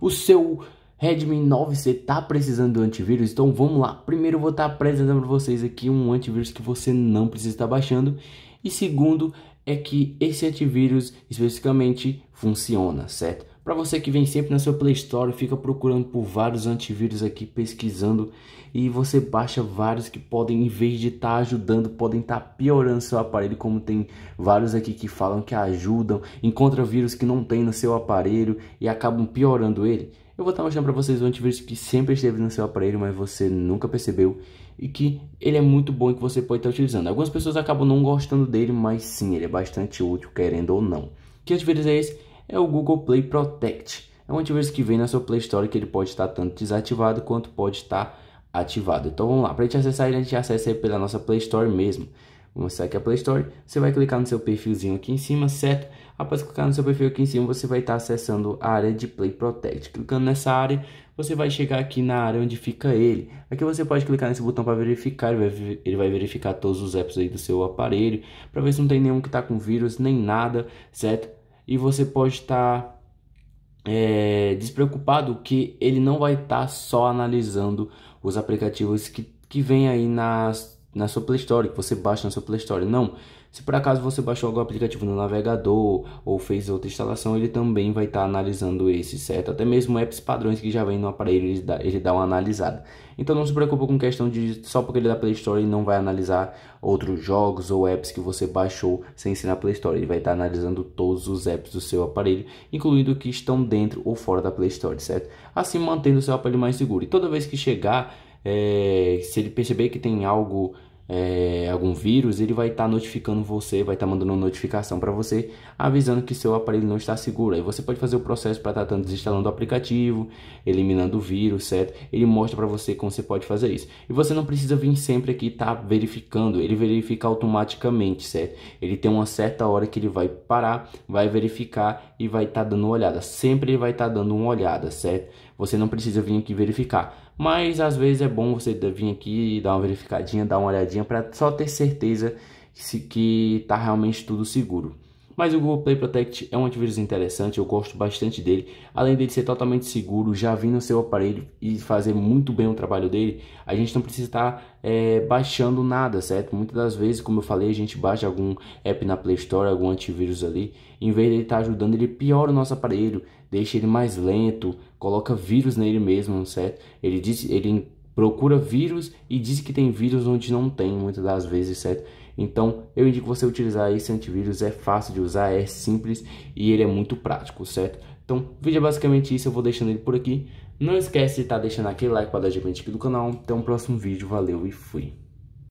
o seu Redmi 9C tá precisando do antivírus? Então vamos lá. Primeiro eu vou estar tá apresentando para vocês aqui um antivírus que você não precisa estar baixando. E segundo é que esse antivírus especificamente funciona, certo? Para você que vem sempre na sua Play Store, fica procurando por vários antivírus aqui, pesquisando e você baixa vários que podem, em vez de estar tá ajudando, podem estar tá piorando seu aparelho, como tem vários aqui que falam que ajudam, encontra vírus que não tem no seu aparelho e acabam piorando ele. Eu vou estar tá mostrando para vocês o antivírus que sempre esteve no seu aparelho, mas você nunca percebeu e que ele é muito bom e que você pode estar tá utilizando. Algumas pessoas acabam não gostando dele, mas sim, ele é bastante útil, querendo ou não. Que antivírus é esse? é o Google Play Protect. É um antivírus que vem na sua Play Store que ele pode estar tanto desativado quanto pode estar ativado. Então vamos lá, para a gente acessar ele, a gente acessa ele pela nossa Play Store mesmo. Vamos sair aqui a Play Store, você vai clicar no seu perfilzinho aqui em cima, certo? Após clicar no seu perfil aqui em cima, você vai estar acessando a área de Play Protect. Clicando nessa área, você vai chegar aqui na área onde fica ele. Aqui você pode clicar nesse botão para verificar, ele vai, ele vai verificar todos os apps aí do seu aparelho, para ver se não tem nenhum que está com vírus, nem nada, certo? e você pode estar tá, é, despreocupado que ele não vai estar tá só analisando os aplicativos que, que vem aí nas na sua Play Store, que você baixa na sua Play Store. Não. Se por acaso você baixou algum aplicativo no navegador ou fez outra instalação, ele também vai estar tá analisando esse, certo? Até mesmo apps padrões que já vem no aparelho, ele dá, ele dá uma analisada. Então não se preocupe com questão de só porque ele é da Play Store ele não vai analisar outros jogos ou apps que você baixou sem ser na Play Store. Ele vai estar tá analisando todos os apps do seu aparelho, incluindo que estão dentro ou fora da Play Store, certo? Assim mantendo o seu aparelho mais seguro. E toda vez que chegar é, se ele perceber que tem algo, é, algum vírus, ele vai estar tá notificando você, vai estar tá mandando uma notificação para você, avisando que seu aparelho não está seguro. Aí você pode fazer o processo para estar tá, desinstalando o aplicativo, eliminando o vírus, certo? Ele mostra para você como você pode fazer isso. E você não precisa vir sempre aqui estar tá verificando, ele verifica automaticamente, certo? Ele tem uma certa hora que ele vai parar, vai verificar e vai estar tá dando uma olhada. Sempre ele vai estar tá dando uma olhada, certo? Você não precisa vir aqui verificar mas às vezes é bom você vir aqui dar uma verificadinha, dar uma olhadinha para só ter certeza que está realmente tudo seguro. Mas o Google Play Protect é um antivírus interessante, eu gosto bastante dele. Além dele ser totalmente seguro, já vir no seu aparelho e fazer muito bem o trabalho dele, a gente não precisa estar é, baixando nada, certo? Muitas das vezes, como eu falei, a gente baixa algum app na Play Store, algum antivírus ali. Em vez de ele estar ajudando, ele piora o nosso aparelho, deixa ele mais lento, coloca vírus nele mesmo, certo? Ele diz, ele procura vírus e diz que tem vírus onde não tem, muitas das vezes, certo? Então, eu indico você utilizar esse antivírus, é fácil de usar, é simples e ele é muito prático, certo? Então, o vídeo é basicamente isso, eu vou deixando ele por aqui. Não esquece de estar tá deixando aquele like para dar de aqui do canal. Até o um próximo vídeo, valeu e fui!